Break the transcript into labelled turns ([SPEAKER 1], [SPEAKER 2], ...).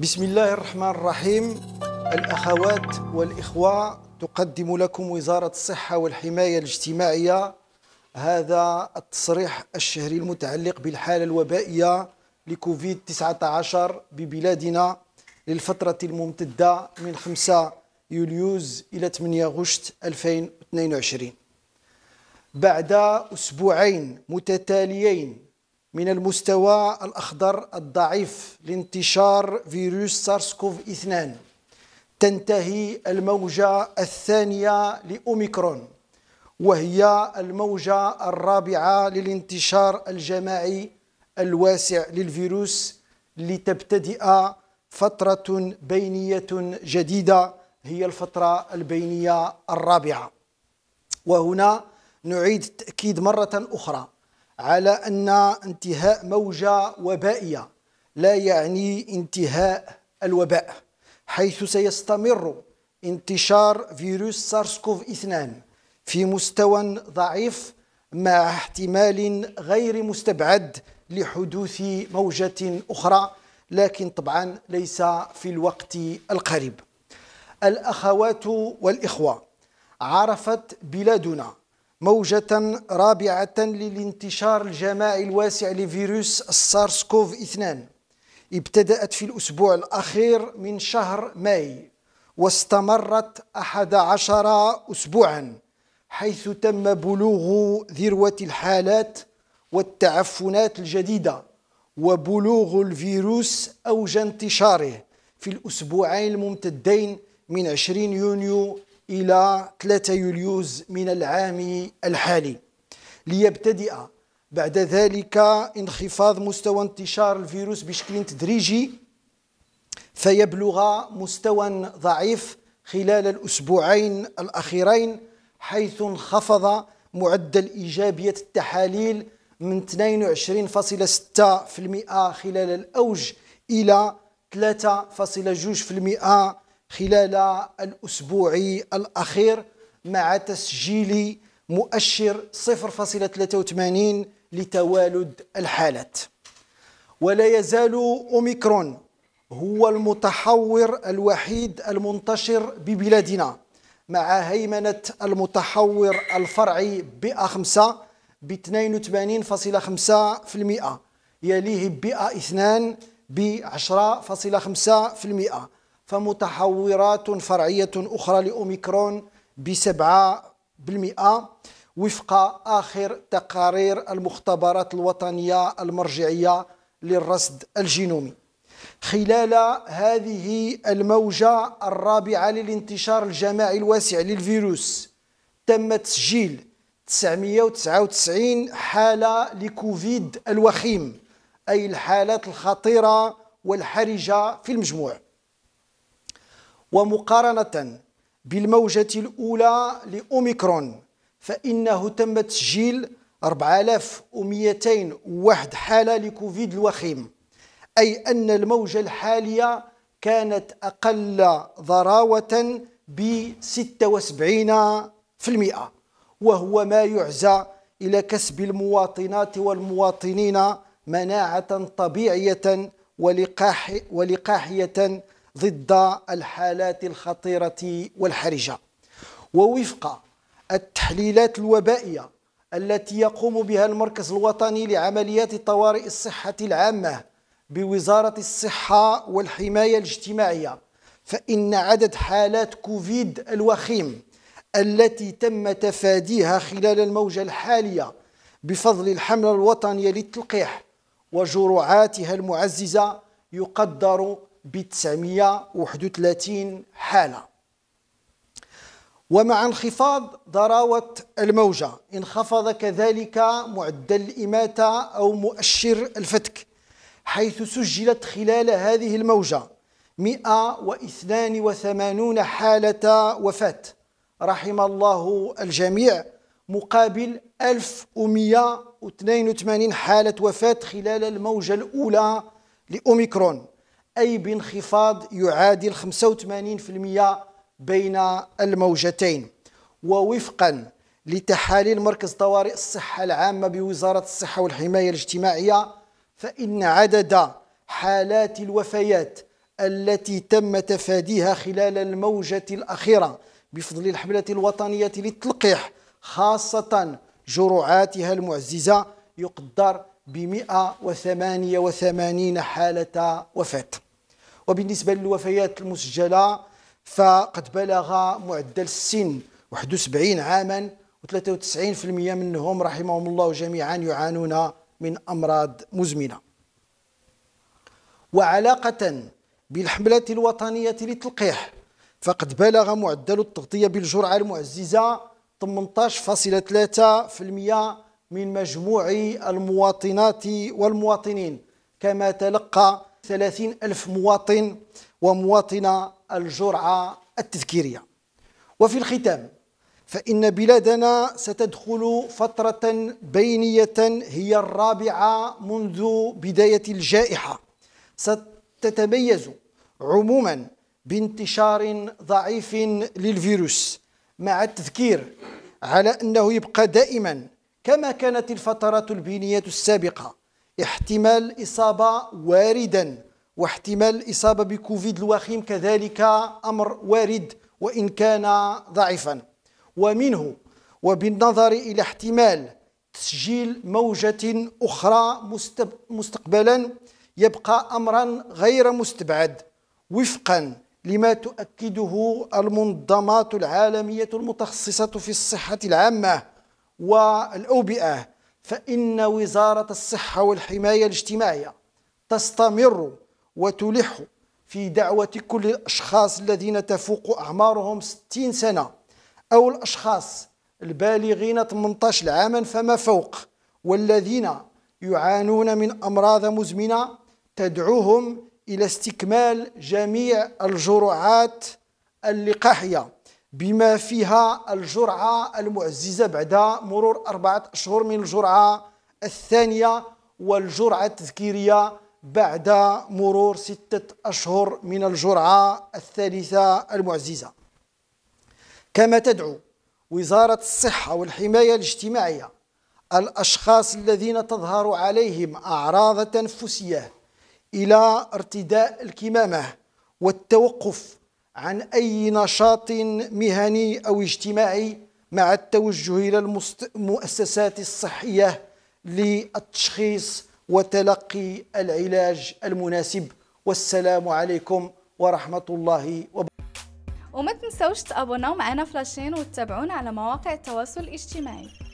[SPEAKER 1] بسم الله الرحمن الرحيم الأخوات والإخوة تقدم لكم وزارة الصحة والحماية الاجتماعية هذا التصريح الشهري المتعلق بالحالة الوبائية لكوفيد 19 ببلادنا للفترة الممتدة من 5 يوليوز إلى 8 غشت 2022 بعد أسبوعين متتاليين من المستوى الأخضر الضعيف لانتشار فيروس سارس كوف 2 تنتهي الموجة الثانية لأوميكرون وهي الموجة الرابعة للانتشار الجماعي الواسع للفيروس لتبتدئ فترة بينية جديدة هي الفترة البينية الرابعة وهنا نعيد التأكيد مرة أخرى على أن انتهاء موجة وبائية لا يعني انتهاء الوباء حيث سيستمر انتشار فيروس سارسكوف 2 في مستوى ضعيف مع احتمال غير مستبعد لحدوث موجة أخرى لكن طبعا ليس في الوقت القريب الأخوات والإخوة عرفت بلادنا موجة رابعة للانتشار الجماعي الواسع لفيروس السارس كوف 2 ابتدأت في الأسبوع الأخير من شهر ماي واستمرت 11 أسبوعا حيث تم بلوغ ذروة الحالات والتعفنات الجديدة وبلوغ الفيروس أوج انتشاره في الأسبوعين الممتدين من 20 يونيو إلى 3 يوليوز من العام الحالي ليبتدئ بعد ذلك انخفاض مستوى انتشار الفيروس بشكل تدريجي فيبلغ مستوى ضعيف خلال الأسبوعين الأخيرين حيث انخفض معدل إيجابية التحاليل من 22.6% خلال الأوج إلى 3.2% خلال الأسبوع الأخير مع تسجيل مؤشر 0.83 لتوالد الحالات ولا يزال أوميكرون هو المتحور الوحيد المنتشر ببلادنا مع هيمنة المتحور الفرعي بأ 5 ب 82.5% يليه بأ 2 ب 10.5% فمتحورات فرعية أخرى لأوميكرون بسبعة بالمئة وفق آخر تقارير المختبرات الوطنية المرجعية للرصد الجينومي خلال هذه الموجة الرابعة للانتشار الجماعي الواسع للفيروس تم تسجيل 999 حالة لكوفيد الوخيم أي الحالات الخطيرة والحرجة في المجموع ومقارنة بالموجة الأولى لأوميكرون فإنه تم تسجيل 4201 حالة لكوفيد الوخيم أي أن الموجة الحالية كانت أقل ضراوة ب 76% وهو ما يعزى إلى كسب المواطنات والمواطنين مناعة طبيعية ولقاح ولقاحية ضد الحالات الخطيرة والحرجة ووفق التحليلات الوبائية التي يقوم بها المركز الوطني لعمليات طوارئ الصحة العامة بوزارة الصحة والحماية الاجتماعية فإن عدد حالات كوفيد الوخيم التي تم تفاديها خلال الموجة الحالية بفضل الحملة الوطنية للتلقيح وجرعاتها المعززة يقدر ب 931 حالة ومع انخفاض ضراوة الموجة انخفض كذلك معدل الإماتة أو مؤشر الفتك حيث سجلت خلال هذه الموجة 182 حالة وفاة رحم الله الجميع مقابل 1182 حالة وفاة خلال الموجة الأولى لأوميكرون أي بانخفاض يعادل 85% بين الموجتين ووفقا لتحاليل مركز طوارئ الصحة العامة بوزارة الصحة والحماية الاجتماعية فإن عدد حالات الوفيات التي تم تفاديها خلال الموجة الأخيرة بفضل الحملة الوطنية للتلقيح خاصة جرعاتها المعززة يقدر ب 188 حالة وفاة وبالنسبة للوفيات المسجلة فقد بلغ معدل السن 71 عاما و93% منهم رحمهم الله جميعا يعانون من أمراض مزمنة وعلاقة بالحملة الوطنية للتلقيح فقد بلغ معدل التغطية بالجرعة المعززة 18.3% من مجموع المواطنات والمواطنين كما تلقى 30 ألف مواطن ومواطنة الجرعة التذكيرية وفي الختام فإن بلادنا ستدخل فترة بينية هي الرابعة منذ بداية الجائحة ستتميز عموما بانتشار ضعيف للفيروس مع التذكير على أنه يبقى دائما كما كانت الفترات البينية السابقة احتمال الإصابة واردا واحتمال الإصابة بكوفيد الوخيم كذلك أمر وارد وإن كان ضعيفا ومنه وبالنظر إلى احتمال تسجيل موجة أخرى مستقبلا يبقى أمرا غير مستبعد وفقا لما تؤكده المنظمات العالمية المتخصصة في الصحة العامة والأوبئة فإن وزارة الصحة والحماية الاجتماعية تستمر وتلح في دعوة كل الأشخاص الذين تفوق أعمارهم 60 سنة أو الأشخاص البالغين 18 عاما فما فوق والذين يعانون من أمراض مزمنة تدعوهم إلى استكمال جميع الجرعات اللقاحية بما فيها الجرعة المعززة بعد مرور أربعة أشهر من الجرعة الثانية والجرعة التذكيرية بعد مرور ستة أشهر من الجرعة الثالثة المعززة كما تدعو وزارة الصحة والحماية الاجتماعية الأشخاص الذين تظهر عليهم أعراض تنفسية إلى ارتداء الكمامة والتوقف عن أي نشاط مهني أو اجتماعي مع التوجه إلى المؤسسات الصحية للتشخيص وتلقي العلاج المناسب والسلام عليكم ورحمة الله وبركاته وما تنسوش تابوناو معنا في لاشين وتتابعونا على مواقع التواصل الاجتماعي